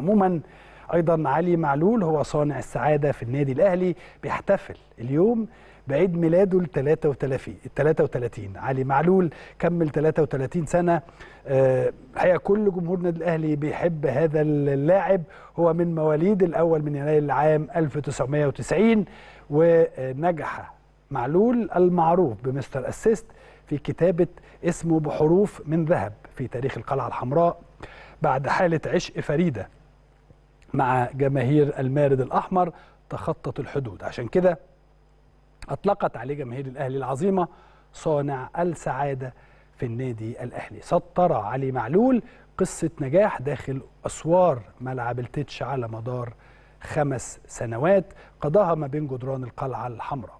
عموما ايضا علي معلول هو صانع السعاده في النادي الاهلي بيحتفل اليوم بعيد ميلاده ال 33 33 علي معلول كمل 33 سنه آه، الحقيقه كل جمهور النادي الاهلي بيحب هذا اللاعب هو من مواليد الاول من يناير العام 1990 ونجح معلول المعروف بمستر اسيست في كتابه اسمه بحروف من ذهب في تاريخ القلعه الحمراء بعد حاله عشق فريده مع جماهير المارد الأحمر تخطت الحدود عشان كده أطلقت عليه جماهير الأهلي العظيمة صانع السعادة في النادي الأهلي سطر علي معلول قصة نجاح داخل أسوار ملعب التتش على مدار خمس سنوات قضاها ما بين جدران القلعة الحمراء